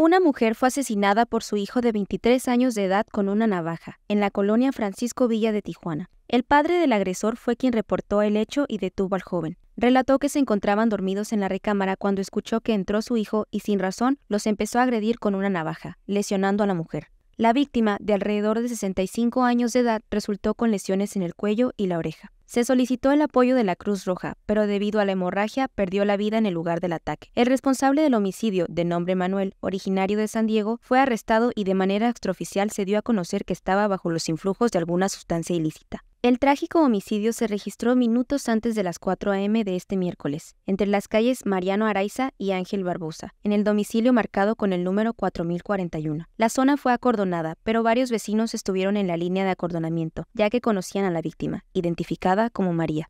Una mujer fue asesinada por su hijo de 23 años de edad con una navaja, en la colonia Francisco Villa de Tijuana. El padre del agresor fue quien reportó el hecho y detuvo al joven. Relató que se encontraban dormidos en la recámara cuando escuchó que entró su hijo y sin razón los empezó a agredir con una navaja, lesionando a la mujer. La víctima, de alrededor de 65 años de edad, resultó con lesiones en el cuello y la oreja. Se solicitó el apoyo de la Cruz Roja, pero debido a la hemorragia perdió la vida en el lugar del ataque. El responsable del homicidio, de nombre Manuel, originario de San Diego, fue arrestado y de manera extraoficial se dio a conocer que estaba bajo los influjos de alguna sustancia ilícita. El trágico homicidio se registró minutos antes de las 4 a.m. de este miércoles, entre las calles Mariano Araiza y Ángel Barbosa, en el domicilio marcado con el número 4041. La zona fue acordonada, pero varios vecinos estuvieron en la línea de acordonamiento, ya que conocían a la víctima, identificada como María.